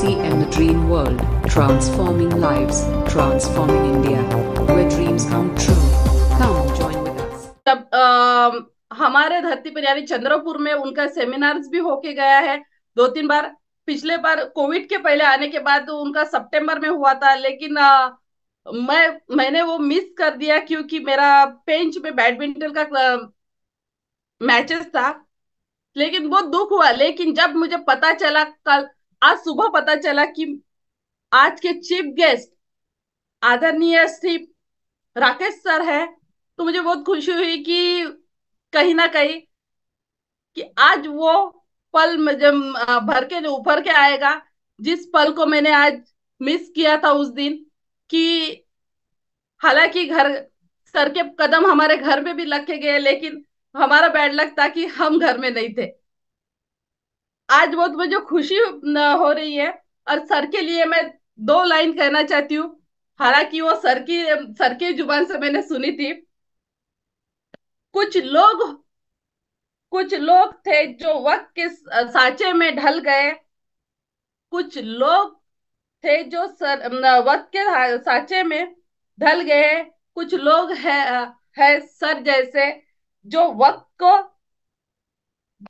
fantasy and the dream world, transforming lives, transforming India, where dreams come true. Come join with us. तब हमारे धरती पर यानी चंद्रपुर में उनका सेमिनार्स भी होके गया है दो तीन बार पिछले बार कोविड के पहले आने के बाद तो उनका सितंबर में हुआ था लेकिन uh, मैं मैंने वो मिस कर दिया क्योंकि मेरा पेंच में बैडमिंटन का मैचेस था लेकिन बहुत दुख हुआ लेकिन जब मुझे पता चला कल आज सुबह पता चला कि आज के चीफ गेस्ट आदरणीय श्री राकेश सर है तो मुझे बहुत खुशी हुई कि कहीं ना कहीं कि आज वो पल जब भर के उभर के आएगा जिस पल को मैंने आज मिस किया था उस दिन कि हालांकि घर सर के कदम हमारे घर में भी रखे गए लेकिन हमारा बैड लक था कि हम घर में नहीं थे आज बहुत मुझे खुशी हो रही है और सर के लिए मैं दो लाइन कहना चाहती हूँ हालांकि वो सर की सर के जुबान से मैंने सुनी थी कुछ लोग कुछ लोग थे जो वक्त के साचे में ढल गए कुछ लोग थे जो सर वक्त के साचे में ढल गए कुछ लोग है है सर जैसे जो वक्त को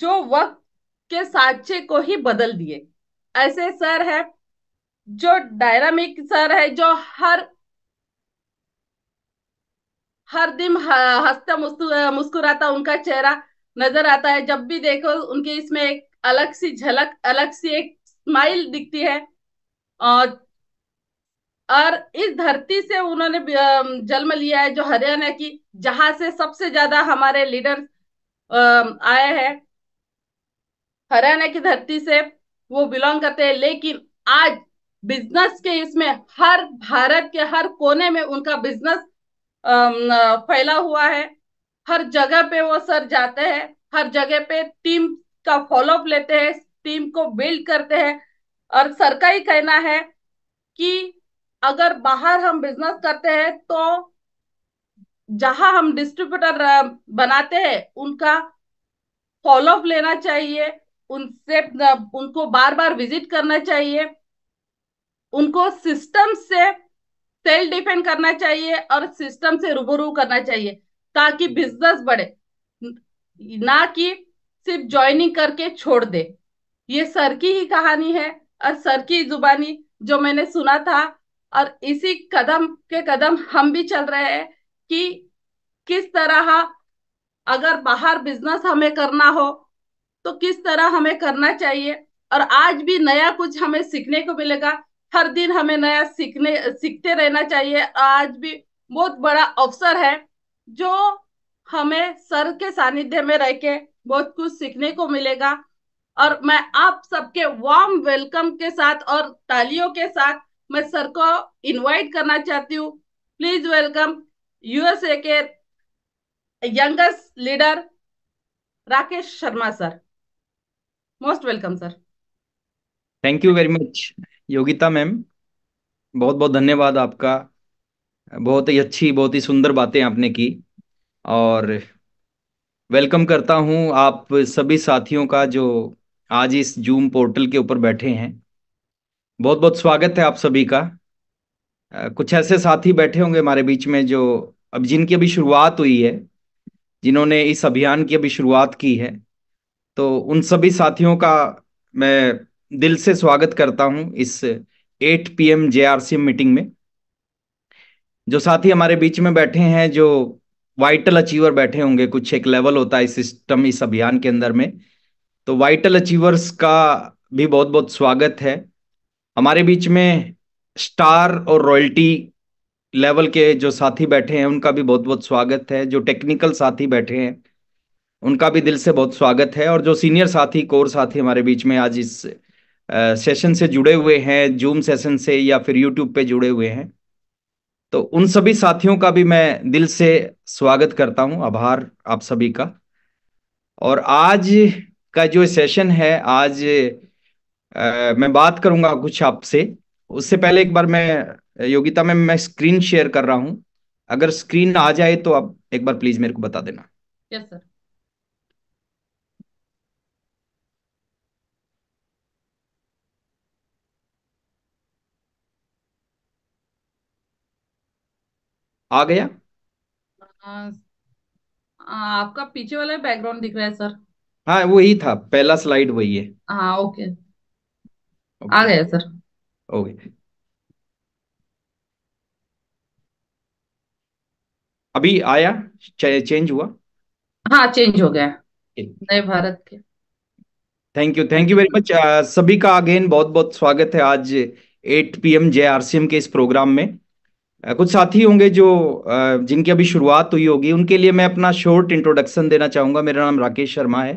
जो वक्त के साचे को ही बदल दिए ऐसे सर है जो डायनामिक सर है जो हर हर दिन हंसता मुस्कुराता उनका चेहरा नजर आता है जब भी देखो उनके इसमें एक अलग सी झलक अलग सी एक स्माइल दिखती है और और इस धरती से उन्होंने जन्म लिया है जो हरियाणा की जहां से सबसे ज्यादा हमारे लीडर आए हैं हरियाणा की धरती से वो बिलोंग करते हैं लेकिन आज बिजनेस के इसमें हर भारत के हर कोने में उनका बिजनेस फैला हुआ है हर जगह पे वो सर जाते हैं हर जगह पे टीम का फॉलोअप लेते हैं टीम को बिल्ड करते हैं और सर का ही कहना है कि अगर बाहर हम बिजनेस करते हैं तो जहां हम डिस्ट्रीब्यूटर बनाते हैं उनका फॉलोअप लेना चाहिए उनसे उनको बार बार विजिट करना चाहिए उनको सिस्टम से सेल्फ डिफेंड करना चाहिए और सिस्टम से रूबरू करना चाहिए ताकि बिजनेस बढ़े ना कि सिर्फ ज्वाइनिंग करके छोड़ दे ये सर की ही कहानी है और सर की जुबानी जो मैंने सुना था और इसी कदम के कदम हम भी चल रहे हैं कि किस तरह अगर बाहर बिजनेस हमें करना हो तो किस तरह हमें करना चाहिए और आज भी नया कुछ हमें सीखने को मिलेगा हर दिन हमें नया सीखने सीखते रहना चाहिए आज भी बहुत बड़ा अवसर है जो हमें सर के सानिध्य में रह के बहुत कुछ सीखने को मिलेगा और मैं आप सबके वार्म वेलकम के साथ और तालियों के साथ मैं सर को इनवाइट करना चाहती हूँ प्लीज वेलकम यूएसए के youngest leader Rakesh Sharma sir most welcome sir thank you very much Yogita ma'am बहुत बहुत धन्यवाद आपका बहुत ही अच्छी बहुत ही सुंदर बातें आपने की और वेलकम करता हूं आप सभी साथियों का जो आज इस जूम पोर्टल के ऊपर बैठे हैं बहुत बहुत स्वागत है आप सभी का कुछ ऐसे साथी बैठे होंगे हमारे बीच में जो अब जिनकी अभी शुरुआत हुई है जिन्होंने इस अभियान की अभी शुरुआत की है तो उन सभी साथियों का मैं दिल से स्वागत करता हूं इस 8 पीएम जेआरसी मीटिंग में जो साथी हमारे बीच में बैठे हैं जो वाइटल अचीवर बैठे होंगे कुछ एक लेवल होता है इस सिस्टम इस अभियान के अंदर में तो वाइटल अचीवर्स का भी बहुत बहुत स्वागत है हमारे बीच में स्टार और रॉयल्टी लेवल के जो साथी बैठे हैं उनका भी बहुत बहुत स्वागत है जो टेक्निकल साथी बैठे हैं उनका भी दिल से बहुत स्वागत है और जो सीनियर साथी कोर साथी हमारे बीच में आज इस सेशन से जुड़े हुए हैं जूम सेशन से या फिर यूट्यूब पे जुड़े हुए हैं तो उन सभी साथियों का भी मैं दिल से स्वागत करता हूं आभार आप सभी का और आज का जो सेशन है आज आ, मैं बात करूंगा कुछ आपसे उससे पहले एक बार मैं योगिता में मैं स्क्रीन शेयर कर रहा हूं अगर स्क्रीन आ जाए तो आप एक बार प्लीज मेरे को बता देना यस सर आ गया आपका पीछे वाला बैकग्राउंड दिख रहा है सर हाँ ही था पहला स्लाइड वही है हाँ ओके ओके आ गया सर ओके अभी आया चे, चेंज हुआ हाँ चेंज हो गया नए भारत के thank you thank you very much सभी का अगेन बहुत बहुत स्वागत है आज 8 पीएम जे के इस प्रोग्राम में कुछ साथी होंगे जो जिनकी अभी शुरुआत हुई होगी उनके लिए मैं अपना शॉर्ट इंट्रोडक्शन देना चाहूंगा मेरा नाम राकेश शर्मा है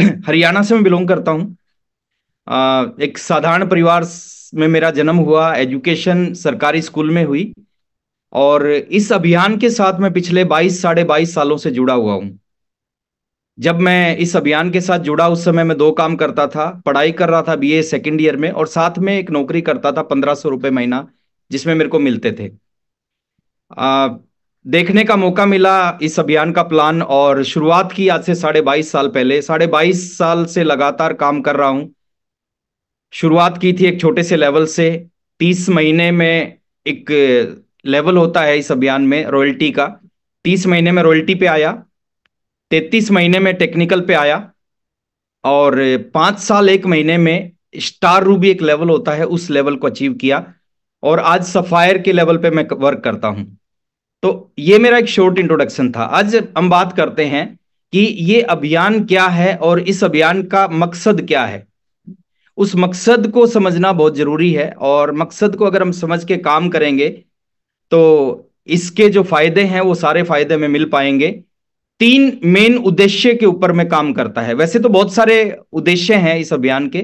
हरियाणा से मैं बिलोंग करता हूँ एक साधारण परिवार में मेरा जन्म हुआ एजुकेशन सरकारी स्कूल में हुई और इस अभियान के साथ मैं पिछले 22 साढ़े बाईस सालों से जुड़ा हुआ हूँ जब मैं इस अभियान के साथ जुड़ा उस समय मैं दो काम करता था पढ़ाई कर रहा था बीए सेकंड ईयर में और साथ में एक नौकरी करता था पंद्रह सौ रुपये महीना जिसमें मेरे को मिलते थे आ, देखने का मौका मिला इस अभियान का प्लान और शुरुआत की आज से साढ़े बाईस साल पहले साढ़े बाईस साल से लगातार काम कर रहा हूं शुरुआत की थी एक छोटे से लेवल से तीस महीने में एक लेवल होता है इस अभियान में रॉयल्टी का तीस महीने में रॉयल्टी पे आया तैतीस महीने में टेक्निकल पे आया और पांच साल एक महीने में स्टार रूबी एक लेवल होता है उस लेवल को अचीव किया और आज सफायर के लेवल पे मैं वर्क करता हूं तो ये मेरा एक शॉर्ट इंट्रोडक्शन था आज हम बात करते हैं कि ये अभियान क्या है और इस अभियान का मकसद क्या है उस मकसद को समझना बहुत जरूरी है और मकसद को अगर हम समझ के काम करेंगे तो इसके जो फायदे हैं वो सारे फायदे में मिल पाएंगे तीन मेन उद्देश्य के ऊपर में काम करता है वैसे तो बहुत सारे उद्देश्य हैं इस अभियान के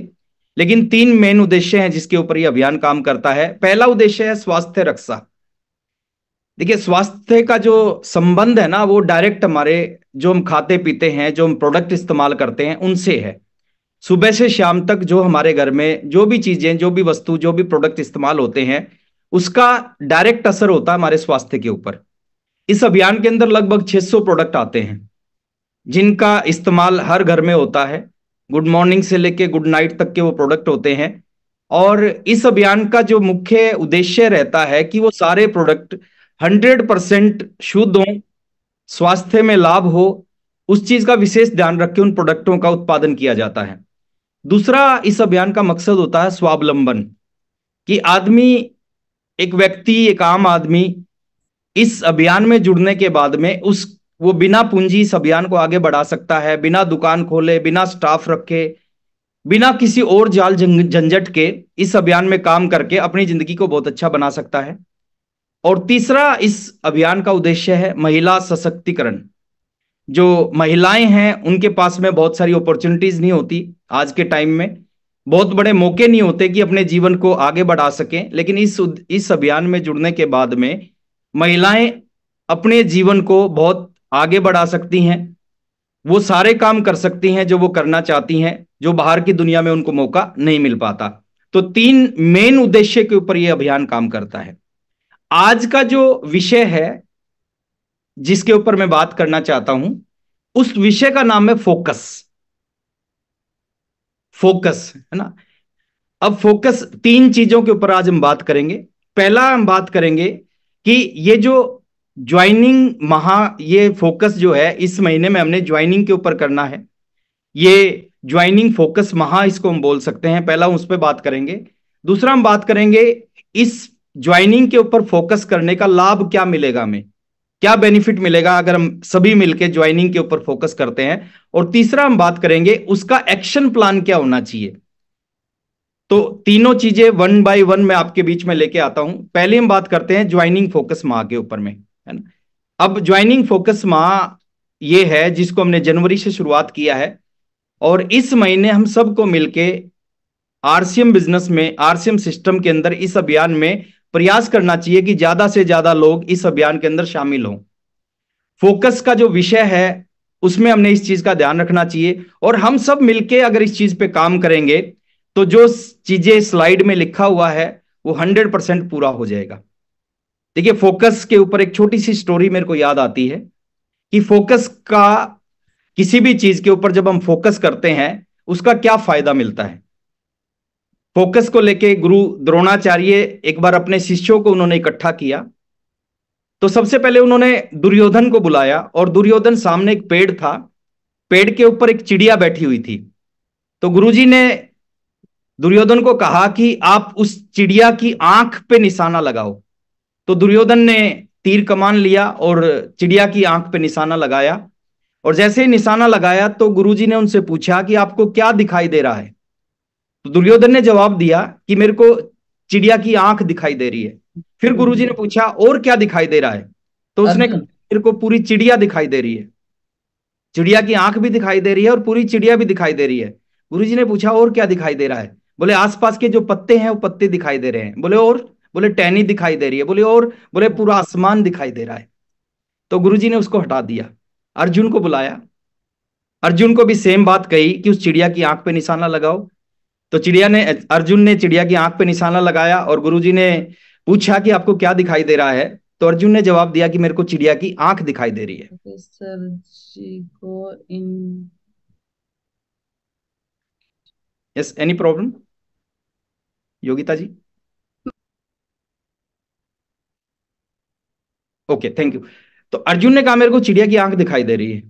लेकिन तीन मेन उद्देश्य हैं जिसके ऊपर यह अभियान काम करता है पहला उद्देश्य है स्वास्थ्य रक्षा देखिए स्वास्थ्य का जो संबंध है ना वो डायरेक्ट हमारे जो हम खाते पीते हैं जो हम प्रोडक्ट इस्तेमाल करते हैं उनसे है सुबह से शाम तक जो हमारे घर में जो भी चीजें जो भी वस्तु जो भी प्रोडक्ट इस्तेमाल होते हैं उसका डायरेक्ट असर होता है हमारे स्वास्थ्य के ऊपर इस अभियान के अंदर लगभग 600 प्रोडक्ट आते हैं जिनका इस्तेमाल हर घर में होता है गुड मॉर्निंग से लेके गुड नाइट तक के वो प्रोडक्ट होते हैं और इस अभियान का जो मुख्य उद्देश्य रहता है कि वो सारे प्रोडक्ट हंड्रेड परसेंट शुद्ध हों स्वास्थ्य में लाभ हो उस चीज का विशेष ध्यान रख के उन प्रोडक्टों का उत्पादन किया जाता है दूसरा इस अभियान का मकसद होता है स्वावलंबन कि आदमी एक व्यक्ति एक आम आदमी इस अभियान में जुड़ने के बाद में उस वो बिना पूंजी इस अभियान को आगे बढ़ा सकता है बिना दुकान खोले बिना स्टाफ रखे बिना किसी और जाल झंझट के इस अभियान में काम करके अपनी जिंदगी को बहुत अच्छा बना सकता है और तीसरा इस अभियान का उद्देश्य है महिला सशक्तिकरण जो महिलाएं हैं उनके पास में बहुत सारी अपॉर्चुनिटीज नहीं होती आज के टाइम में बहुत बड़े मौके नहीं होते कि अपने जीवन को आगे बढ़ा सकें लेकिन इस इस अभियान में जुड़ने के बाद में महिलाएं अपने जीवन को बहुत आगे बढ़ा सकती हैं वो सारे काम कर सकती हैं जो वो करना चाहती हैं जो बाहर की दुनिया में उनको मौका नहीं मिल पाता तो तीन मेन उद्देश्य के ऊपर यह अभियान काम करता है आज का जो विषय है जिसके ऊपर मैं बात करना चाहता हूं उस विषय का नाम है फोकस फोकस है ना अब फोकस तीन चीजों के ऊपर आज हम बात करेंगे पहला हम बात करेंगे कि ये जो ज्वाइनिंग महा ये फोकस जो है इस महीने में हमने ज्वाइनिंग के ऊपर करना है ये ज्वाइनिंग फोकस महा इसको हम बोल सकते हैं पहला उस पर बात करेंगे दूसरा हम बात करेंगे इस ज्वाइनिंग के ऊपर फोकस करने का लाभ क्या मिलेगा हमें क्या बेनिफिट मिलेगा अगर हम सभी मिलकर ज्वाइनिंग के ऊपर फोकस करते हैं और तीसरा हम बात करेंगे उसका एक्शन प्लान क्या होना चाहिए तो तीनों चीजें वन बाय वन मैं आपके बीच में लेके आता हूं पहले हम बात करते हैं ज्वाइनिंग फोकस माह के ऊपर में है ना अब ज्वाइनिंग फोकस माह ये है जिसको हमने जनवरी से शुरुआत किया है और इस महीने हम सबको मिलके आरसीएम बिजनेस में आरसीएम सिस्टम के अंदर इस अभियान में प्रयास करना चाहिए कि ज्यादा से ज्यादा लोग इस अभियान के अंदर शामिल हों फोकस का जो विषय है उसमें हमने इस चीज का ध्यान रखना चाहिए और हम सब मिलके अगर इस चीज पे काम करेंगे तो जो चीजें स्लाइड में लिखा हुआ है वो हंड्रेड परसेंट पूरा हो जाएगा देखिए फोकस के ऊपर एक छोटी सी स्टोरी मेरे को याद आती है कि फोकस का किसी भी चीज के ऊपर जब हम फोकस करते हैं उसका क्या फायदा मिलता है फोकस को लेके गुरु द्रोणाचार्य एक बार अपने शिष्यों को उन्होंने इकट्ठा किया तो सबसे पहले उन्होंने दुर्योधन को बुलाया और दुर्योधन सामने एक पेड़ था पेड़ के ऊपर एक चिड़िया बैठी हुई थी तो गुरुजी ने दुर्योधन को कहा कि आप उस चिड़िया की आंख पे निशाना लगाओ तो दुर्योधन ने तीर कमान लिया और चिड़िया की आंख पे निशाना लगाया और जैसे ही निशाना लगाया तो गुरुजी ने उनसे पूछा कि आपको क्या दिखाई दे रहा है तो दुर्योधन ने जवाब दिया कि मेरे को चिड़िया की आंख दिखाई दे रही है फिर गुरुजी ने पूछा और क्या दिखाई दे रहा है तो उसने मेरे को पूरी चिड़िया दिखाई दे रही है चिड़िया की आंख भी दिखाई दे रही है और पूरी चिड़िया भी दिखाई दे रही है गुरुजी ने पूछा और क्या दिखाई दे रहा है बोले आसपास के जो पत्ते हैं वो पत्ते दिखाई दे रहे हैं बोले और बोले टहनी दिखाई दे रही है बोले और बोले पूरा आसमान दिखाई दे रहा है तो गुरुजी ने उसको हटा दिया अर्जुन को बुलाया अर्जुन को भी सेम बात कही कि उस चिड़िया की आंख पे निशाना लगाओ तो चिड़िया ने अर्जुन ने चिड़िया की आंख पे निशाना लगाया और गुरुजी ने पूछा कि आपको क्या दिखाई दे रहा है तो अर्जुन ने जवाब दिया कि मेरे को चिड़िया की आंख दिखाई दे रही है सर जी को इन yes any problem Yogita ji okay thank you तो अर्जुन ने कहा मेरे को चिड़िया की आंख दिखाई दे रही है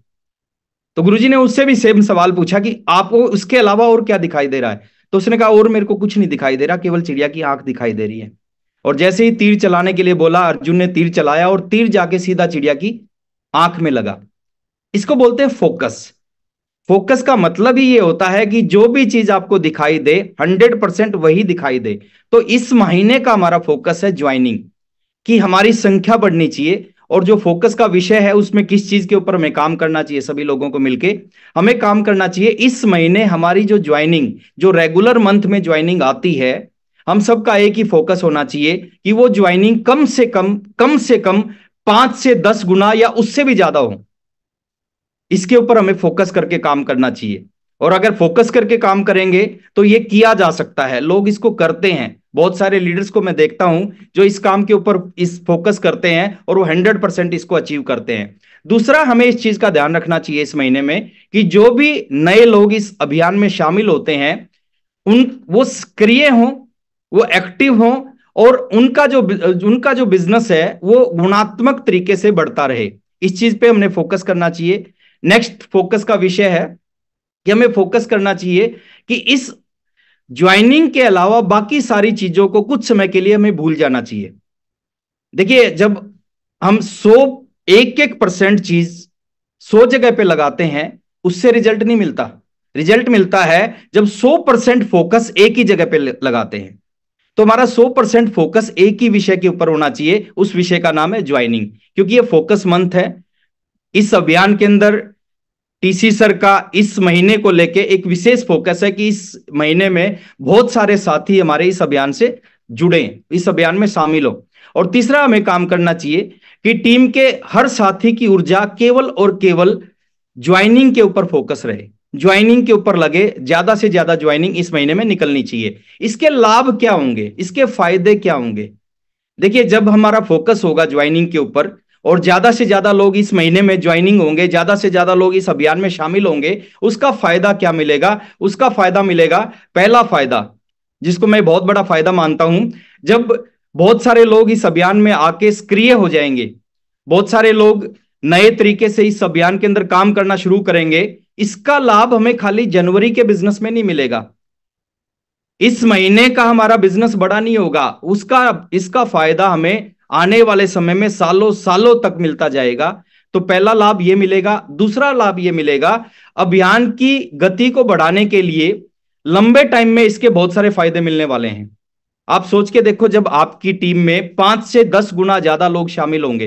तो गुरुजी ने उससे भी सेम सवाल पूछा कि आपको उसके अलावा और क्या दिखाई दे रहा है तो उसने कहा और मेरे को कुछ नहीं दिखाई दे रहा केवल चिड़िया की आंख दिखाई दे रही है और जैसे ही तीर चलाने के लिए बोला अर्जुन ने तीर चलाया और तीर जाके सीधा चिड़िया की आंख में लगा इसको बोलते हैं फोकस फोकस का मतलब ही ये होता है कि जो भी चीज आपको दिखाई दे हंड्रेड परसेंट वही दिखाई दे तो इस महीने का हमारा फोकस है ज्वाइनिंग कि हमारी संख्या बढ़नी चाहिए और जो फोकस का विषय है उसमें किस चीज के ऊपर हमें काम करना चाहिए सभी लोगों को मिलके हमें काम करना चाहिए इस महीने हमारी जो ज्वाइनिंग जो रेगुलर मंथ में ज्वाइनिंग आती है हम सबका एक ही फोकस होना चाहिए कि वो ज्वाइनिंग कम से कम कम से कम पांच से दस गुना या उससे भी ज्यादा हो इसके ऊपर हमें फोकस करके काम करना चाहिए और अगर फोकस करके काम करेंगे तो ये किया जा सकता है लोग इसको करते हैं बहुत सारे लीडर्स को मैं देखता हूं जो इस काम के ऊपर इस फोकस करते हैं और वो हंड्रेड परसेंट इसको अचीव करते हैं दूसरा हमें इस चीज का ध्यान रखना चाहिए इस महीने में कि जो भी नए लोग इस अभियान में शामिल होते हैं उन वो सक्रिय हों वो एक्टिव हों और उनका जो उनका जो बिजनेस है वो गुणात्मक तरीके से बढ़ता रहे इस चीज पे हमने फोकस करना चाहिए नेक्स्ट फोकस का विषय है कि हमें फोकस करना चाहिए कि इस ज्वाइनिंग के अलावा बाकी सारी चीजों को कुछ समय के लिए हमें भूल जाना चाहिए देखिए जब हम सो एक एक परसेंट चीज सौ जगह पे लगाते हैं उससे रिजल्ट नहीं मिलता रिजल्ट मिलता है जब सौ परसेंट फोकस एक ही जगह पे लगाते हैं तो हमारा सो परसेंट फोकस एक ही विषय के ऊपर होना चाहिए उस विषय का नाम है ज्वाइनिंग क्योंकि ये फोकस मंथ है इस अभियान के अंदर टीसी सर का इस महीने को लेके एक विशेष फोकस है कि इस महीने में बहुत सारे साथी हमारे इस अभियान से जुड़े इस अभियान में शामिल हो और तीसरा हमें काम करना चाहिए कि टीम के हर साथी की ऊर्जा केवल और केवल ज्वाइनिंग के ऊपर फोकस रहे ज्वाइनिंग के ऊपर लगे ज्यादा से ज्यादा ज्वाइनिंग इस महीने में निकलनी चाहिए इसके लाभ क्या होंगे इसके फायदे क्या होंगे देखिए जब हमारा फोकस होगा ज्वाइनिंग के ऊपर और ज्यादा से ज्यादा लोग इस महीने में ज्वाइनिंग होंगे ज्यादा से ज्यादा लोग इस अभियान में शामिल होंगे उसका फायदा क्या मिलेगा उसका फायदा मिलेगा पहला फायदा जिसको मैं बहुत बड़ा फायदा मानता हूं जब बहुत सारे लोग इस अभियान में आके सक्रिय हो जाएंगे बहुत सारे लोग नए तरीके से इस अभियान के अंदर काम करना शुरू करेंगे इसका लाभ हमें खाली जनवरी के बिजनेस में नहीं मिलेगा इस महीने का हमारा बिजनेस बड़ा नहीं होगा उसका इसका फायदा हमें आने वाले समय में सालों सालों तक मिलता जाएगा तो पहला लाभ ये मिलेगा दूसरा लाभ ये मिलेगा अभियान की गति को बढ़ाने के लिए लंबे टाइम में इसके बहुत सारे फायदे मिलने वाले हैं आप सोच के देखो जब आपकी टीम में पांच से दस गुना ज्यादा लोग शामिल होंगे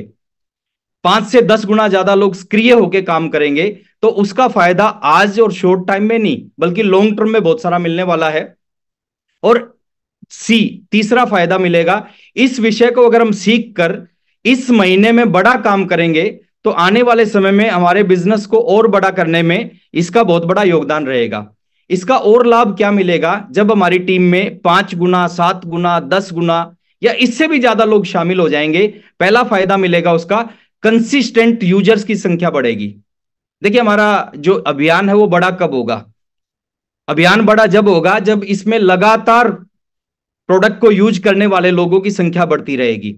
पांच से दस गुना ज्यादा लोग सक्रिय होकर काम करेंगे तो उसका फायदा आज और शॉर्ट टाइम में नहीं बल्कि लॉन्ग टर्म में बहुत सारा मिलने वाला है और सी तीसरा फायदा मिलेगा इस विषय को अगर हम सीख कर इस महीने में बड़ा काम करेंगे तो आने वाले समय में हमारे बिजनेस को और बड़ा करने में इसका बहुत बड़ा योगदान रहेगा इसका और लाभ क्या मिलेगा जब हमारी टीम में पांच गुना सात गुना दस गुना या इससे भी ज्यादा लोग शामिल हो जाएंगे पहला फायदा मिलेगा उसका कंसिस्टेंट यूजर्स की संख्या बढ़ेगी देखिए हमारा जो अभियान है वो बड़ा कब होगा अभियान बड़ा जब होगा जब इसमें लगातार प्रोडक्ट को यूज करने वाले लोगों की संख्या बढ़ती रहेगी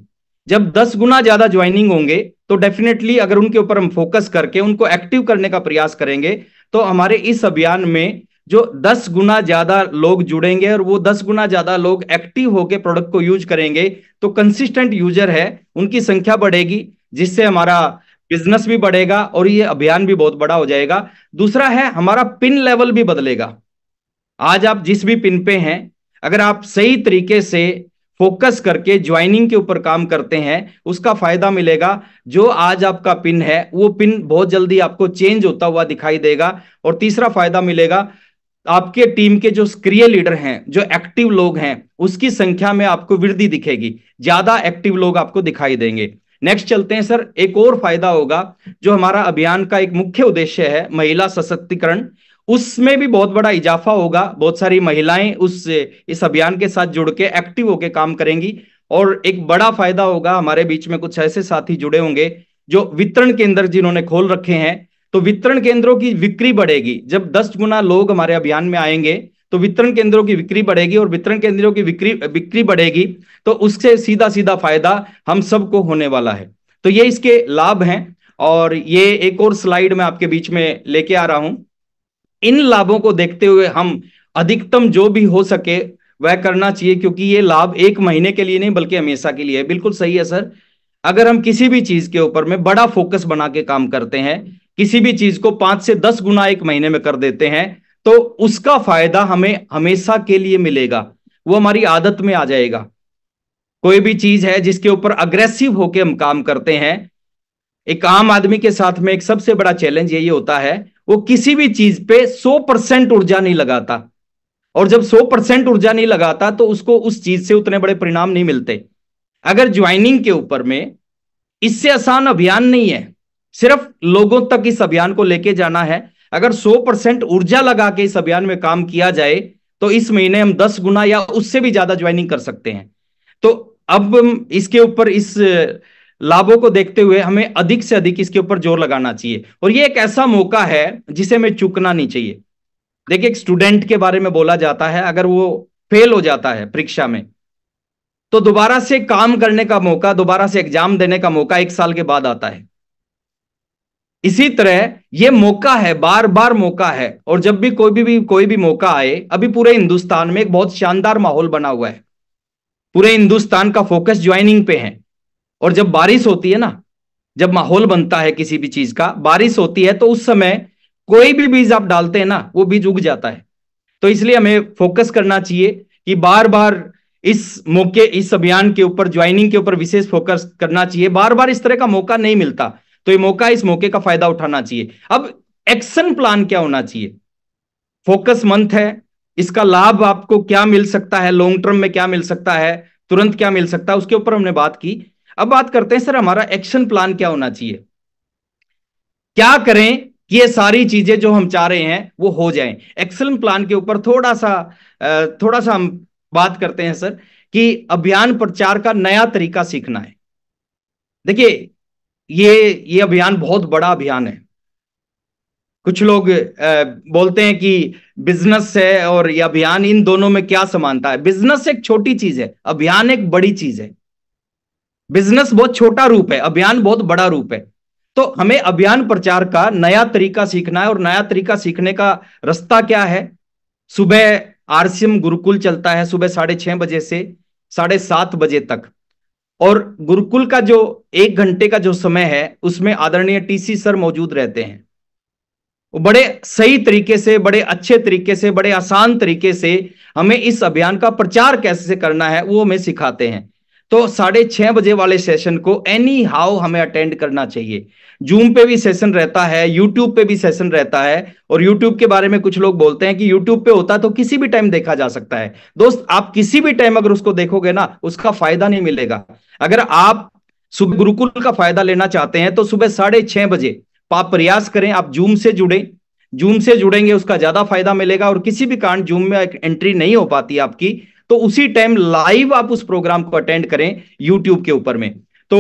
जब दस गुना ज्यादा ज्वाइनिंग होंगे तो डेफिनेटली अगर उनके ऊपर हम फोकस करके उनको एक्टिव करने का प्रयास करेंगे तो हमारे इस अभियान में जो दस गुना ज्यादा लोग जुड़ेंगे और वो दस गुना ज्यादा लोग एक्टिव होकर प्रोडक्ट को यूज करेंगे तो कंसिस्टेंट यूजर है उनकी संख्या बढ़ेगी जिससे हमारा बिजनेस भी बढ़ेगा और ये अभियान भी बहुत बड़ा हो जाएगा दूसरा है हमारा पिन लेवल भी बदलेगा आज आप जिस भी पिन पे हैं अगर आप सही तरीके से फोकस करके ज्वाइनिंग के ऊपर काम करते हैं उसका फायदा मिलेगा जो आज आपका पिन है वो पिन बहुत जल्दी आपको चेंज होता हुआ दिखाई देगा और तीसरा फायदा मिलेगा आपके टीम के जो सक्रिय लीडर हैं जो एक्टिव लोग हैं उसकी संख्या में आपको वृद्धि दिखेगी ज्यादा एक्टिव लोग आपको दिखाई देंगे नेक्स्ट चलते हैं सर एक और फायदा होगा जो हमारा अभियान का एक मुख्य उद्देश्य है महिला सशक्तिकरण उसमें भी बहुत बड़ा इजाफा होगा बहुत सारी महिलाएं उस इस अभियान के साथ जुड़ के एक्टिव होके काम करेंगी और एक बड़ा फायदा होगा हमारे बीच में कुछ ऐसे साथी जुड़े होंगे जो वितरण केंद्र जिन्होंने खोल रखे हैं तो वितरण केंद्रों की बिक्री बढ़ेगी जब दस गुना लोग हमारे अभियान में आएंगे तो वितरण केंद्रों की बिक्री बढ़ेगी और वितरण केंद्रों की बिक्री बिक्री बढ़ेगी तो उससे सीधा सीधा फायदा हम सबको होने वाला है तो ये इसके लाभ हैं और ये एक और स्लाइड मैं आपके बीच में लेके आ रहा हूं इन लाभों को देखते हुए हम अधिकतम जो भी हो सके वह करना चाहिए क्योंकि ये लाभ एक महीने के लिए नहीं बल्कि हमेशा के लिए है बिल्कुल सही है सर अगर हम किसी भी चीज के ऊपर में बड़ा फोकस बना के काम करते हैं किसी भी चीज को पांच से दस गुना एक महीने में कर देते हैं तो उसका फायदा हमें हमेशा के लिए मिलेगा वो हमारी आदत में आ जाएगा कोई भी चीज है जिसके ऊपर अग्रेसिव होकर हम काम करते हैं एक आम आदमी के साथ में एक सबसे बड़ा चैलेंज यही होता है वो किसी भी चीज पे 100 परसेंट ऊर्जा नहीं लगाता और जब 100 परसेंट ऊर्जा नहीं लगाता तो उसको उस चीज से उतने बड़े परिणाम नहीं मिलते अगर ज्वाइनिंग के ऊपर में इससे आसान अभियान नहीं है सिर्फ लोगों तक इस अभियान को लेके जाना है अगर 100 परसेंट ऊर्जा लगा के इस अभियान में काम किया जाए तो इस महीने हम 10 गुना या उससे भी ज्यादा ज्वाइनिंग कर सकते हैं तो अब इसके ऊपर इस लाभों को देखते हुए हमें अधिक से अधिक इसके ऊपर जोर लगाना चाहिए और ये एक ऐसा मौका है जिसे हमें चुकना नहीं चाहिए देखिए एक स्टूडेंट के बारे में बोला जाता है अगर वो फेल हो जाता है परीक्षा में तो दोबारा से काम करने का मौका दोबारा से एग्जाम देने का मौका एक साल के बाद आता है इसी तरह यह मौका है बार बार मौका है और जब भी कोई भी, भी कोई भी मौका आए अभी पूरे हिंदुस्तान में एक बहुत शानदार माहौल बना हुआ है पूरे हिंदुस्तान का फोकस ज्वाइनिंग पे है और जब बारिश होती है ना जब माहौल बनता है किसी भी चीज का बारिश होती है तो उस समय कोई भी बीज आप डालते हैं ना वो बीज उग जाता है तो इसलिए हमें फोकस करना चाहिए कि बार बार इस मौके इस अभियान के ऊपर ज्वाइनिंग के ऊपर विशेष फोकस करना चाहिए बार बार इस तरह का मौका नहीं मिलता तो ये मौका इस मौके का फायदा उठाना चाहिए अब एक्शन प्लान क्या होना चाहिए फोकस मंथ है इसका लाभ आपको क्या मिल सकता है लॉन्ग टर्म में क्या मिल सकता है तुरंत क्या मिल सकता है उसके ऊपर हमने बात की अब बात करते हैं सर हमारा एक्शन प्लान क्या होना चाहिए क्या करें कि ये सारी चीजें जो हम चाह रहे हैं वो हो जाएं एक्शन प्लान के ऊपर थोड़ा सा थोड़ा सा हम बात करते हैं सर कि अभियान प्रचार का नया तरीका सीखना है देखिए ये ये अभियान बहुत बड़ा अभियान है कुछ लोग बोलते हैं कि बिजनेस है और ये अभियान इन दोनों में क्या समानता है बिजनेस एक छोटी चीज है अभियान एक बड़ी चीज है बिजनेस बहुत छोटा रूप है अभियान बहुत बड़ा रूप है तो हमें अभियान प्रचार का नया तरीका सीखना है और नया तरीका सीखने का रास्ता क्या है सुबह आरसीएम गुरुकुल चलता है सुबह साढ़े छह बजे से साढ़े सात बजे तक और गुरुकुल का जो एक घंटे का जो समय है उसमें आदरणीय टीसी सर मौजूद रहते हैं वो बड़े सही तरीके से बड़े अच्छे तरीके से बड़े आसान तरीके से हमें इस अभियान का प्रचार कैसे करना है वो हमें सिखाते हैं तो साढ़े छह बजे वाले सेशन को एनी हाउ हमें अटेंड करना चाहिए जूम पे भी सेशन रहता है यूट्यूब पे भी सेशन रहता है और यूट्यूब के बारे में कुछ लोग बोलते हैं कि यूट्यूब पे होता है तो किसी भी टाइम देखा जा सकता है दोस्त आप किसी भी टाइम अगर उसको देखोगे ना उसका फायदा नहीं मिलेगा अगर आप सुबह गुरुकुल का फायदा लेना चाहते हैं तो सुबह साढ़े छह बजे आप प्रयास करें आप जूम से जुड़े जूम से जुड़ेंगे उसका ज्यादा फायदा मिलेगा और किसी भी कारण जूम में एंट्री नहीं हो पाती आपकी तो उसी टाइम लाइव आप उस प्रोग्राम को अटेंड करें यूट्यूब के ऊपर में तो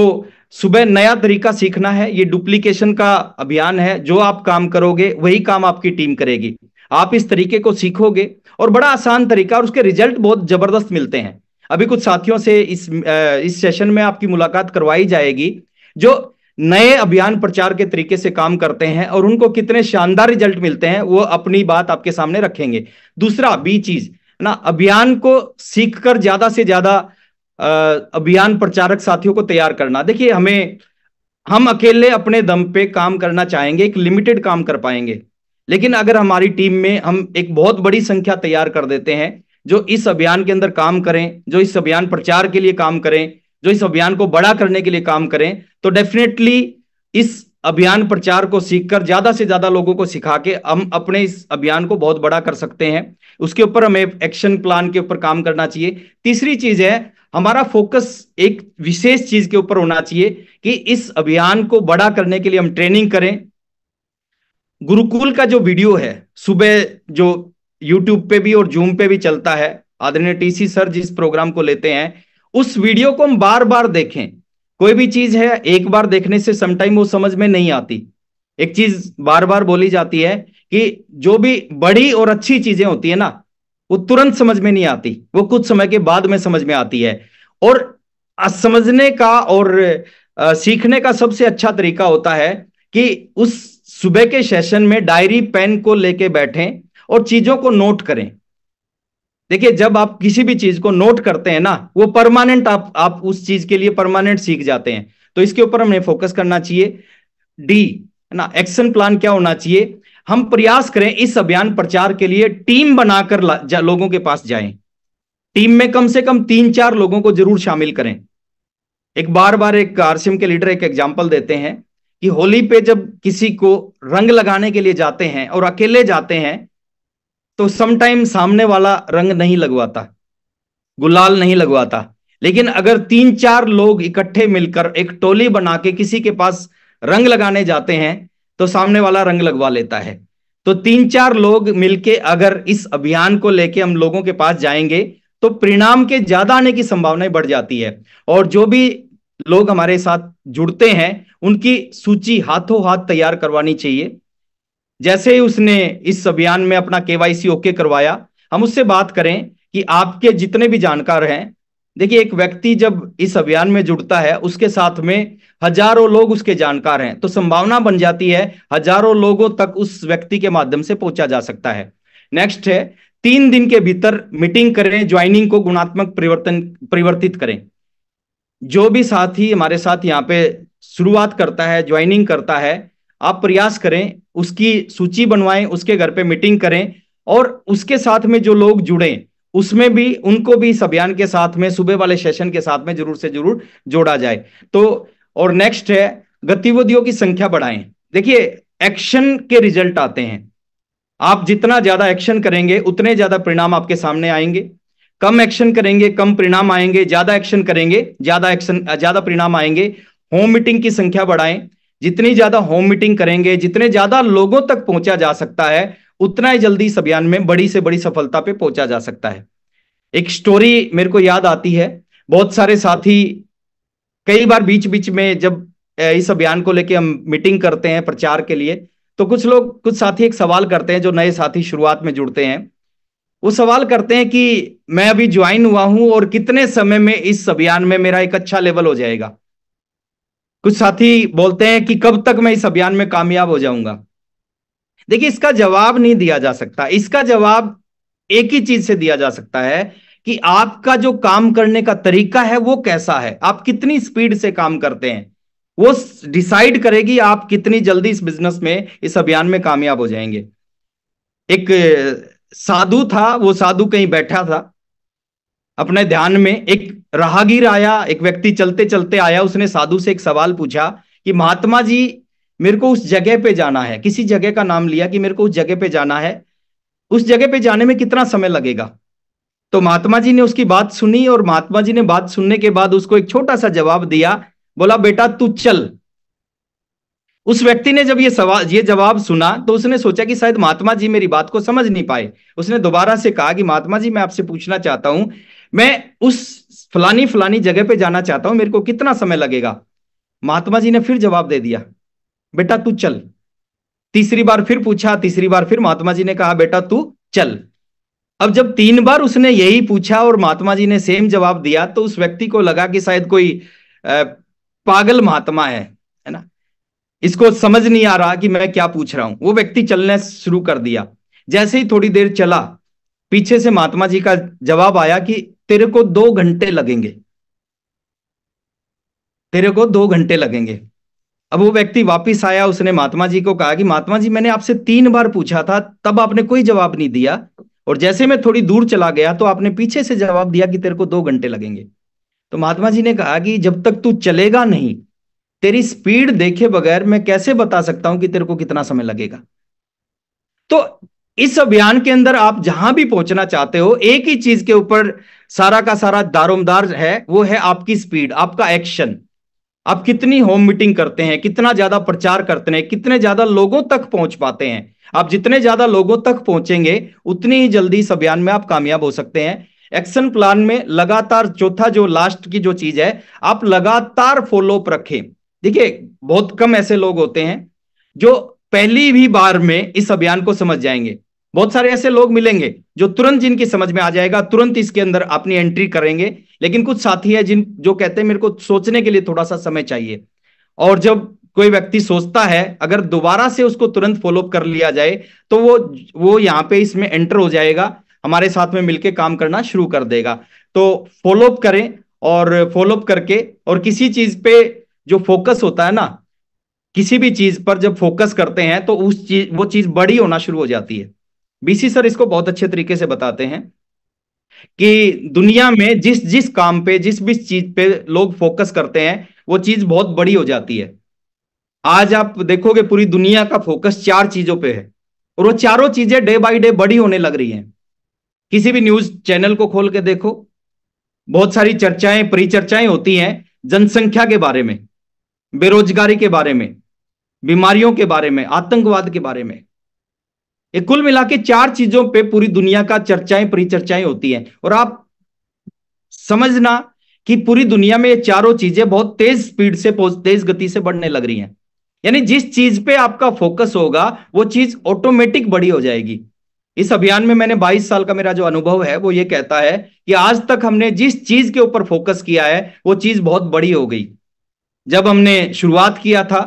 सुबह नया तरीका सीखना है ये डुप्लीकेशन का अभियान है जो आप काम करोगे वही काम आपकी टीम करेगी आप इस तरीके को सीखोगे और बड़ा आसान तरीका और उसके रिजल्ट बहुत जबरदस्त मिलते हैं अभी कुछ साथियों से इस इस सेशन में आपकी मुलाकात करवाई जाएगी जो नए अभियान प्रचार के तरीके से काम करते हैं और उनको कितने शानदार रिजल्ट मिलते हैं वो अपनी बात आपके सामने रखेंगे दूसरा बी चीज ना अभियान को सीखकर ज्यादा से ज्यादा अभियान प्रचारक साथियों को तैयार करना देखिए हमें हम अकेले अपने दम पे काम करना चाहेंगे एक लिमिटेड काम कर पाएंगे लेकिन अगर हमारी टीम में हम एक बहुत बड़ी संख्या तैयार कर देते हैं जो इस अभियान के अंदर काम करें जो इस अभियान प्रचार के लिए काम करें जो इस अभियान को बड़ा करने के लिए काम करें तो डेफिनेटली इस अभियान प्रचार को सीखकर ज्यादा से ज्यादा लोगों को सिखा के हम अपने इस अभियान को बहुत बड़ा कर सकते हैं उसके ऊपर हमें एक्शन प्लान के ऊपर काम करना चाहिए तीसरी चीज है हमारा फोकस एक विशेष चीज के ऊपर होना चाहिए कि इस अभियान को बड़ा करने के लिए हम ट्रेनिंग करें गुरुकुल का जो वीडियो है सुबह जो यूट्यूब पे भी और जूम पे भी चलता है आदरणीय टीसी सर जिस प्रोग्राम को लेते हैं उस वीडियो को हम बार बार देखें कोई भी चीज है एक बार देखने से समटाइम वो समझ में नहीं आती एक चीज बार बार बोली जाती है कि जो भी बड़ी और अच्छी चीजें होती है ना वो तुरंत समझ में नहीं आती वो कुछ समय के बाद में समझ में आती है और समझने का और सीखने का सबसे अच्छा तरीका होता है कि उस सुबह के सेशन में डायरी पेन को लेके बैठें और चीजों को नोट करें देखिए जब आप किसी भी चीज को नोट करते हैं ना वो परमानेंट आप आप उस चीज के लिए परमानेंट सीख जाते हैं तो इसके ऊपर हमें फोकस करना चाहिए डी है ना एक्शन प्लान क्या होना चाहिए हम प्रयास करें इस अभियान प्रचार के लिए टीम बनाकर लोगों के पास जाएं टीम में कम से कम तीन चार लोगों को जरूर शामिल करें एक बार बार एक आरसीएम के लीडर एक एग्जाम्पल देते हैं कि होली पे जब किसी को रंग लगाने के लिए जाते हैं और अकेले जाते हैं तो समटाइम सामने वाला रंग नहीं लगवाता गुलाल नहीं लगवाता लेकिन अगर तीन चार लोग इकट्ठे मिलकर एक टोली बना के किसी के पास रंग लगाने जाते हैं तो सामने वाला रंग लगवा लेता है तो तीन चार लोग मिलके अगर इस अभियान को लेके हम लोगों के पास जाएंगे तो परिणाम के ज्यादा आने की संभावनाएं बढ़ जाती है और जो भी लोग हमारे साथ जुड़ते हैं उनकी सूची हाथों हाथ तैयार करवानी चाहिए जैसे ही उसने इस अभियान में अपना केवाईसी ओके करवाया हम उससे बात करें कि आपके जितने भी जानकार हैं देखिए एक व्यक्ति जब इस अभियान में जुड़ता है उसके साथ में हजारों लोग उसके जानकार हैं तो संभावना बन जाती है हजारों लोगों तक उस व्यक्ति के माध्यम से पहुंचा जा सकता है नेक्स्ट है तीन दिन के भीतर मीटिंग करें ज्वाइनिंग को गुणात्मक परिवर्तन परिवर्तित करें जो भी साथी हमारे साथ यहाँ पे शुरुआत करता है ज्वाइनिंग करता है आप प्रयास करें उसकी सूची बनवाएं उसके घर पे मीटिंग करें और उसके साथ में जो लोग जुड़े उसमें भी उनको भी इस अभियान के साथ में सुबह वाले सेशन के साथ में जरूर से जरूर जोड़ा जाए तो और नेक्स्ट है गतिविधियों की संख्या बढ़ाएं देखिए एक्शन के रिजल्ट आते हैं आप जितना ज्यादा एक्शन करेंगे उतने ज्यादा परिणाम आपके सामने आएंगे कम एक्शन करेंगे कम परिणाम आएंगे ज्यादा एक्शन करेंगे ज्यादा एक्शन ज्यादा परिणाम आएंगे होम मीटिंग की संख्या बढ़ाएं जितनी ज्यादा होम मीटिंग करेंगे जितने ज्यादा लोगों तक पहुंचा जा सकता है उतना ही जल्दी इस अभियान में बड़ी से बड़ी सफलता पे पहुंचा जा सकता है एक स्टोरी मेरे को याद आती है बहुत सारे साथी कई बार बीच बीच में जब इस अभियान को लेके हम मीटिंग करते हैं प्रचार के लिए तो कुछ लोग कुछ साथी एक सवाल करते हैं जो नए साथी शुरुआत में जुड़ते हैं वो सवाल करते हैं कि मैं अभी ज्वाइन हुआ हूं और कितने समय में इस अभियान में मेरा एक अच्छा लेवल हो जाएगा कुछ साथी बोलते हैं कि कब तक मैं इस अभियान में कामयाब हो जाऊंगा देखिए इसका जवाब नहीं दिया जा सकता इसका जवाब एक ही चीज से दिया जा सकता है कि आपका जो काम करने का तरीका है वो कैसा है आप कितनी स्पीड से काम करते हैं वो डिसाइड करेगी आप कितनी जल्दी इस बिजनेस में इस अभियान में कामयाब हो जाएंगे एक साधु था वो साधु कहीं बैठा था अपने ध्यान में एक राहगीर आया एक व्यक्ति चलते चलते आया उसने साधु से एक सवाल पूछा कि महात्मा जी मेरे को उस जगह पे जाना है किसी जगह का नाम लिया कि मेरे को उस जगह पे जाना है उस जगह पे जाने में कितना समय लगेगा तो महात्मा जी ने उसकी बात सुनी और महात्मा जी ने बात सुनने के बाद उसको एक छोटा सा जवाब दिया बोला बेटा तू चल उस व्यक्ति ने जब ये सवाल ये जवाब सुना तो उसने सोचा कि शायद महात्मा जी मेरी बात को समझ नहीं पाए उसने दोबारा से कहा कि महात्मा जी मैं आपसे पूछना चाहता हूं मैं उस फलानी फलानी जगह पे जाना चाहता हूं मेरे को कितना समय लगेगा महात्मा जी ने फिर जवाब दे दिया बेटा तू चल तीसरी बार फिर पूछा तीसरी बार फिर महात्मा जी ने कहा बेटा तू चल अब जब तीन बार उसने यही पूछा और महात्मा जी ने सेम जवाब दिया तो उस व्यक्ति को लगा कि शायद कोई पागल महात्मा है है ना इसको समझ नहीं आ रहा कि मैं क्या पूछ रहा हूं वो व्यक्ति चलने शुरू कर दिया जैसे ही थोड़ी देर चला पीछे से महात्मा जी का जवाब आया कि तेरे को दो घंटे लगेंगे तेरे को दो घंटे लगेंगे अब वो व्यक्ति वापिस आया उसने महात्मा जी को कहा कि महात्मा जी मैंने आपसे तीन बार पूछा था तब आपने कोई जवाब नहीं दिया और जैसे मैं थोड़ी दूर चला गया तो आपने पीछे से जवाब दिया कि तेरे को दो घंटे लगेंगे तो महात्मा जी ने कहा कि जब तक तू चलेगा नहीं तेरी स्पीड देखे बगैर मैं कैसे बता सकता हूं कि तेरे को कितना समय लगेगा तो इस अभियान के अंदर आप जहां भी पहुंचना चाहते हो एक ही चीज के ऊपर सारा का सारा दारोमदार है वो है आपकी स्पीड आपका एक्शन आप कितनी होम मीटिंग करते हैं कितना ज्यादा प्रचार करते हैं कितने ज्यादा लोगों तक पहुंच पाते हैं आप जितने ज्यादा लोगों तक पहुंचेंगे उतनी ही जल्दी इस अभियान में आप कामयाब हो सकते हैं एक्शन प्लान में लगातार चौथा जो लास्ट की जो चीज है आप लगातार फॉलोअप रखें देखिए बहुत कम ऐसे लोग होते हैं जो पहली भी बार में इस अभियान को समझ जाएंगे बहुत सारे ऐसे लोग मिलेंगे जो तुरंत जिनकी समझ में आ जाएगा तुरंत इसके अंदर अपनी एंट्री करेंगे लेकिन कुछ साथी है जिन जो कहते हैं मेरे को सोचने के लिए थोड़ा सा समय चाहिए और जब कोई व्यक्ति सोचता है अगर दोबारा से उसको तुरंत फॉलोअप कर लिया जाए तो वो वो यहाँ पे इसमें एंटर हो जाएगा हमारे साथ में मिलकर काम करना शुरू कर देगा तो फॉलोअप करें और फॉलोअप करके और किसी चीज पे जो फोकस होता है ना किसी भी चीज पर जब फोकस करते हैं तो उस चीज वो चीज बड़ी होना शुरू हो जाती है बीसी सर इसको बहुत अच्छे तरीके से बताते हैं कि दुनिया में जिस जिस काम पे जिस भी चीज पे लोग फोकस करते हैं वो चीज बहुत बड़ी हो जाती है आज आप देखोगे पूरी दुनिया का फोकस चार चीजों पे है और वो चारों चीजें डे बाई डे बड़ी होने लग रही हैं किसी भी न्यूज चैनल को खोल के देखो बहुत सारी चर्चाएं परिचर्चाएं होती हैं जनसंख्या के बारे में बेरोजगारी के बारे में बीमारियों के बारे में आतंकवाद के बारे में ये कुल मिला के चार चीजों पे पूरी दुनिया का चर्चाएं परिचर्चाएं होती हैं और आप समझना कि पूरी दुनिया में ये चारों चीजें बहुत तेज स्पीड से तेज गति से बढ़ने लग रही हैं यानी जिस चीज पे आपका फोकस होगा वो चीज ऑटोमेटिक बड़ी हो जाएगी इस अभियान में मैंने 22 साल का मेरा जो अनुभव है वो ये कहता है कि आज तक हमने जिस चीज के ऊपर फोकस किया है वो चीज बहुत बड़ी हो गई जब हमने शुरुआत किया था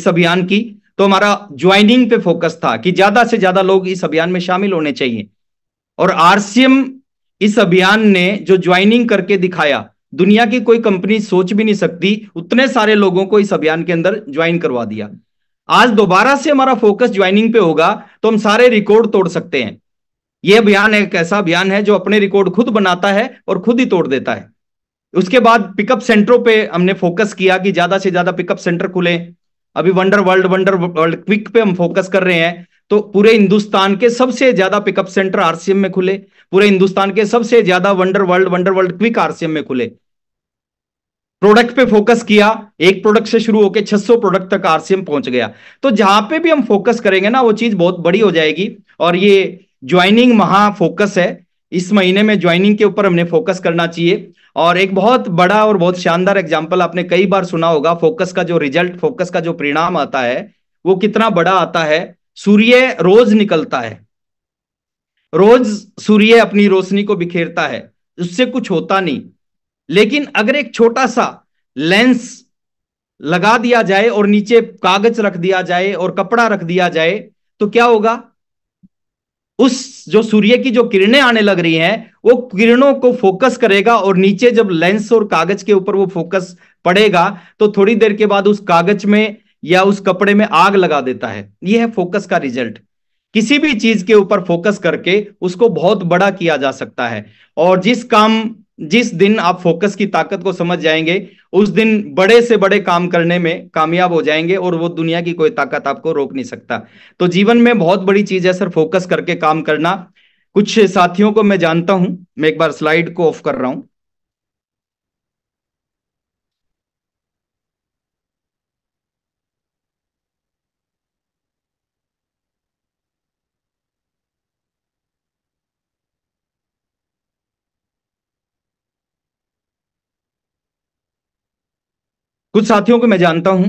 इस अभियान की तो हमारा ज्वाइनिंग पे फोकस था कि ज्यादा से ज्यादा लोग इस अभियान में शामिल होने चाहिए और आरसीएम इस अभियान ने जो ज्वाइनिंग करके दिखाया दुनिया की कोई कंपनी सोच भी नहीं सकती उतने सारे लोगों को इस अभियान के अंदर ज्वाइन करवा दिया आज दोबारा से हमारा फोकस ज्वाइनिंग पे होगा तो हम सारे रिकॉर्ड तोड़ सकते हैं यह अभियान एक ऐसा अभियान है जो अपने रिकॉर्ड खुद बनाता है और खुद ही तोड़ देता है उसके बाद पिकअप सेंटरों पे हमने फोकस किया कि ज्यादा से ज्यादा पिकअप सेंटर खुले अभी wonder world wonder world quick पे हम फोकस कर रहे हैं तो पूरे हिंदुस्तान के सबसे ज्यादा पिकअप सेंटर आरसीएम में खुले पूरे हिंदुस्तान के सबसे ज्यादा wonder world wonder world quick RCM में खुले प्रोडक्ट पे फोकस किया एक प्रोडक्ट से शुरू होकर 600 प्रोडक्ट तक आरसीएम पहुंच गया तो जहां पे भी हम फोकस करेंगे ना वो चीज बहुत बड़ी हो जाएगी और ये ज्वाइनिंग महा फोकस है इस महीने में ज्वाइनिंग के ऊपर हमने फोकस करना चाहिए और एक बहुत बड़ा और बहुत शानदार एग्जाम्पल आपने कई बार सुना होगा फोकस का जो रिजल्ट फोकस का जो परिणाम आता है वो कितना बड़ा आता है सूर्य रोज निकलता है रोज सूर्य अपनी रोशनी को बिखेरता है उससे कुछ होता नहीं लेकिन अगर एक छोटा सा लेंस लगा दिया जाए और नीचे कागज रख दिया जाए और कपड़ा रख दिया जाए तो क्या होगा उस जो सूर्य की जो किरणें आने लग रही हैं वो किरणों को फोकस करेगा और नीचे जब लेंस और कागज के ऊपर वो फोकस पड़ेगा तो थोड़ी देर के बाद उस कागज में या उस कपड़े में आग लगा देता है यह है फोकस का रिजल्ट किसी भी चीज के ऊपर फोकस करके उसको बहुत बड़ा किया जा सकता है और जिस काम जिस दिन आप फोकस की ताकत को समझ जाएंगे उस दिन बड़े से बड़े काम करने में कामयाब हो जाएंगे और वो दुनिया की कोई ताकत आपको रोक नहीं सकता तो जीवन में बहुत बड़ी चीज है सर फोकस करके काम करना कुछ साथियों को मैं जानता हूं मैं एक बार स्लाइड को ऑफ कर रहा हूं कुछ साथियों को मैं जानता हूं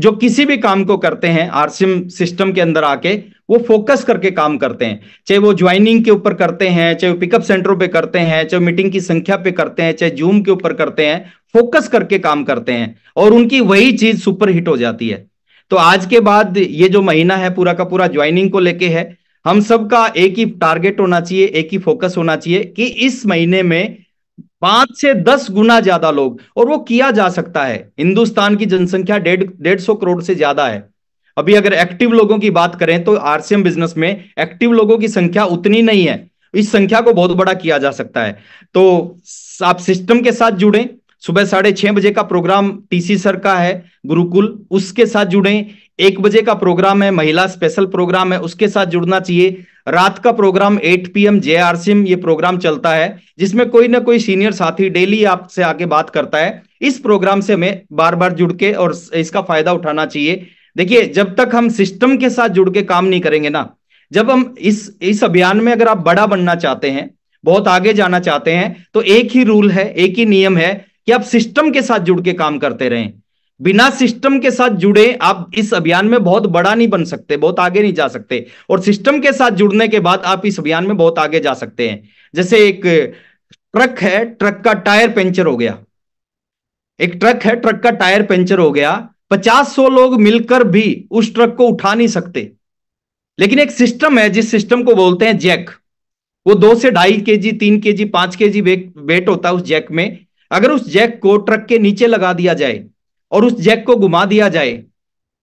जो किसी भी काम को करते हैं आरसीएम सिस्टम के अंदर आके वो फोकस करके काम करते हैं चाहे वो ज्वाइनिंग के ऊपर करते हैं चाहे वो पिकअप सेंटरों पे करते हैं चाहे मीटिंग की संख्या पे करते हैं चाहे जूम के ऊपर करते हैं फोकस करके काम करते हैं और उनकी वही चीज सुपर हिट हो जाती है तो आज के बाद ये जो महीना है पूरा का पूरा ज्वाइनिंग को लेके है हम सबका एक ही टारगेट होना चाहिए एक ही फोकस होना चाहिए कि इस महीने में पांच से दस गुना ज्यादा लोग और वो किया जा सकता है हिंदुस्तान की जनसंख्या डेढ़ डेढ़ सौ करोड़ से ज्यादा है अभी अगर एक्टिव लोगों की बात करें तो आरसीएम बिजनेस में एक्टिव लोगों की संख्या उतनी नहीं है इस संख्या को बहुत बड़ा किया जा सकता है तो आप सिस्टम के साथ जुड़े सुबह साढ़े छह बजे का प्रोग्राम टीसी सर का है गुरुकुल उसके साथ जुड़े एक बजे का प्रोग्राम है महिला स्पेशल प्रोग्राम है उसके साथ जुड़ना चाहिए रात का programme 8 PM J R sim ये प्रोग्राम चलता है जिसमें कोई ना कोई सीनियर साथी डेली आपसे आके बात करता है इस प्रोग्राम से हमें बार बार जुड़ के और इसका फायदा उठाना चाहिए देखिए जब तक हम सिस्टम के साथ जुड़ के काम नहीं करेंगे ना जब हम इस इस अभियान में अगर आप बड़ा बनना चाहते हैं बहुत आगे जाना चाहते हैं तो एक ही रूल है एक ही नियम है कि आप सिस्टम के साथ जुड़ के काम करते रहें बिना सिस्टम के साथ जुड़े आप इस अभियान में बहुत बड़ा नहीं बन सकते बहुत आगे नहीं जा सकते और सिस्टम के साथ जुड़ने के बाद आप इस अभियान में बहुत आगे जा सकते हैं जैसे एक ट्रक है ट्रक का टायर पंचर हो गया एक ट्रक है ट्रक का टायर पंचर हो गया पचास सौ लोग मिलकर भी उस ट्रक को उठा नहीं सकते लेकिन एक सिस्टम है जिस सिस्टम को बोलते हैं जैक वो दो से ढाई के जी तीन के जी पांच के जी वेट होता है उस जैक में अगर उस जैक को ट्रक के नीचे लगा दिया जाए और उस जैक को घुमा दिया जाए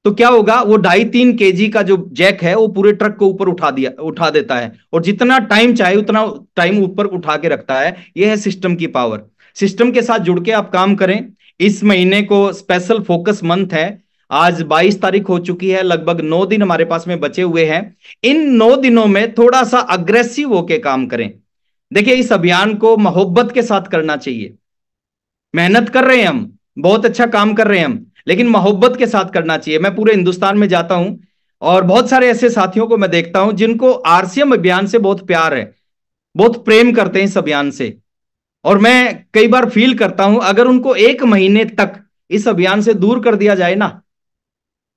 तो क्या होगा वो ढाई तीन के का जो जैक है वो पूरे ट्रक को ऊपर उठा दिया उठा देता है और जितना टाइम चाहे उतना टाइम ऊपर उठा के रखता है ये है सिस्टम की पावर सिस्टम के साथ जुड़ के आप काम करें इस महीने को स्पेशल फोकस मंथ है आज 22 तारीख हो चुकी है लगभग नौ दिन हमारे पास में बचे हुए हैं इन नौ दिनों में थोड़ा सा अग्रेसिव होके काम करें देखिए इस अभियान को मोहब्बत के साथ करना चाहिए मेहनत कर रहे हैं हम बहुत अच्छा काम कर रहे हैं हम लेकिन मोहब्बत के साथ करना चाहिए मैं पूरे हिंदुस्तान में जाता हूं और बहुत सारे ऐसे साथियों को मैं देखता हूं जिनको आरसीएम अभियान से बहुत प्यार है बहुत प्रेम करते हैं इस अभियान से और मैं कई बार फील करता हूं अगर उनको एक महीने तक इस अभियान से दूर कर दिया जाए ना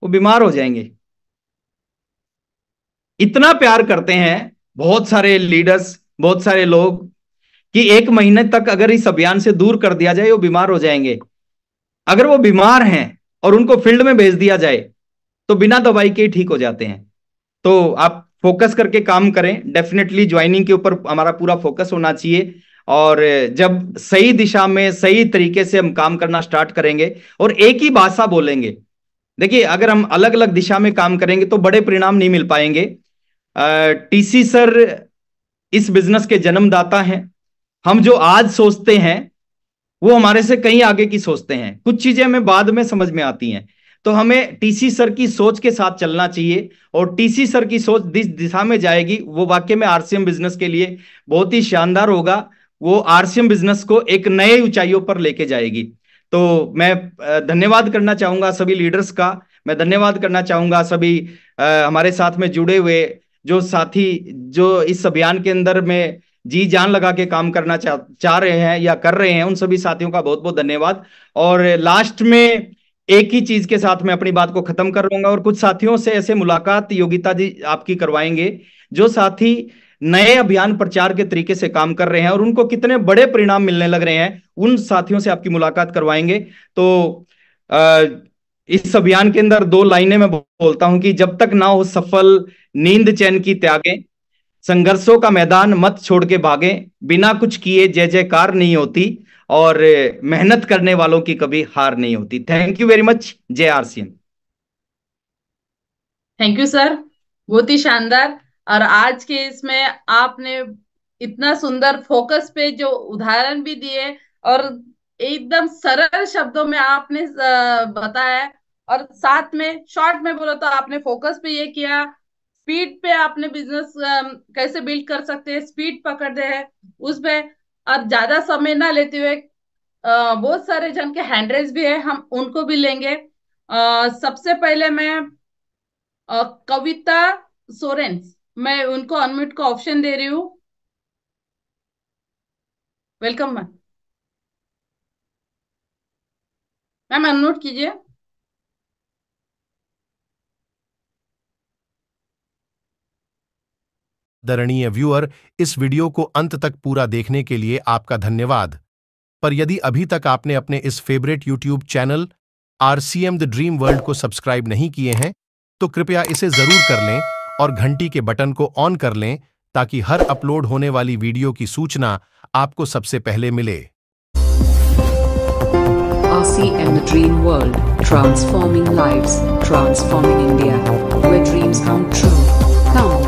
वो बीमार हो जाएंगे इतना प्यार करते हैं बहुत सारे लीडर्स बहुत सारे लोग कि एक महीने तक अगर इस अभियान से दूर कर दिया जाए वो बीमार हो जाएंगे अगर वो बीमार हैं और उनको फील्ड में भेज दिया जाए तो बिना दवाई के ठीक हो जाते हैं तो आप फोकस करके काम करें डेफिनेटली ज्वाइनिंग के ऊपर हमारा पूरा फोकस होना चाहिए और जब सही दिशा में सही तरीके से हम काम करना स्टार्ट करेंगे और एक ही भाषा बोलेंगे देखिए अगर हम अलग अलग दिशा में काम करेंगे तो बड़े परिणाम नहीं मिल पाएंगे टीसी सर इस बिजनेस के जन्मदाता हैं हम जो आज सोचते हैं वो हमारे से कहीं आगे की सोचते हैं कुछ चीजें हमें बाद में समझ में आती हैं तो हमें टीसी सर की सोच के साथ चलना चाहिए और टीसी सर की सोच जिस दिशा में जाएगी वो वाक्य में आरसीएम बिजनेस के लिए बहुत ही शानदार होगा वो आरसीएम बिजनेस को एक नए ऊंचाइयों पर लेके जाएगी तो मैं धन्यवाद करना चाहूंगा सभी लीडर्स का मैं धन्यवाद करना चाहूंगा सभी हमारे साथ में जुड़े हुए जो साथी जो इस अभियान के अंदर में जी जान लगा के काम करना चाह रहे हैं या कर रहे हैं उन सभी साथियों का बहुत बहुत धन्यवाद और लास्ट में एक ही चीज के साथ मैं अपनी बात को खत्म कर लूंगा और कुछ साथियों से ऐसे मुलाकात योगिता जी आपकी करवाएंगे जो साथी नए अभियान प्रचार के तरीके से काम कर रहे हैं और उनको कितने बड़े परिणाम मिलने लग रहे हैं उन साथियों से आपकी मुलाकात करवाएंगे तो अः इस अभियान के अंदर दो लाइनें मैं बोलता हूं कि जब तक ना हो सफल नींद चैन की त्यागे संघर्षों का मैदान मत छोड़ के भागे बिना कुछ किए जय जयकार नहीं होती और मेहनत करने वालों की कभी हार नहीं होती थैंक यू वेरी मच जय आरसीएन थैंक यू सर बहुत ही शानदार और आज के इसमें आपने इतना सुंदर फोकस पे जो उदाहरण भी दिए और एकदम सरल शब्दों में आपने बताया और साथ में शॉर्ट में बोलो तो आपने फोकस पे ये किया स्पीड पे आपने बिजनेस कैसे बिल्ड कर सकते हैं स्पीड पकड़ते हैं उसमें अब ज्यादा समय ना लेते हुए बहुत सारे जन के हैंडरेज भी है हम उनको भी लेंगे आ, सबसे पहले मैं आ, कविता सोरेन्स मैं उनको अनम्यूट का ऑप्शन दे रही हूँ वेलकम मैम मैम अनम्यूट कीजिए दरणीय व्यूअर इस वीडियो को अंत तक पूरा देखने के लिए आपका धन्यवाद पर यदि अभी तक आपने अपने इस favourite YouTube channel R C M the dream world को सब्सक्राइब नहीं किए हैं तो कृपया इसे जरूर कर लें और घंटी के बटन को ऑन कर लें ताकि हर अपलोड होने वाली वीडियो की सूचना आपको सबसे पहले मिले RCM The Dream World, transforming lives, transforming India, where dreams come true. Come.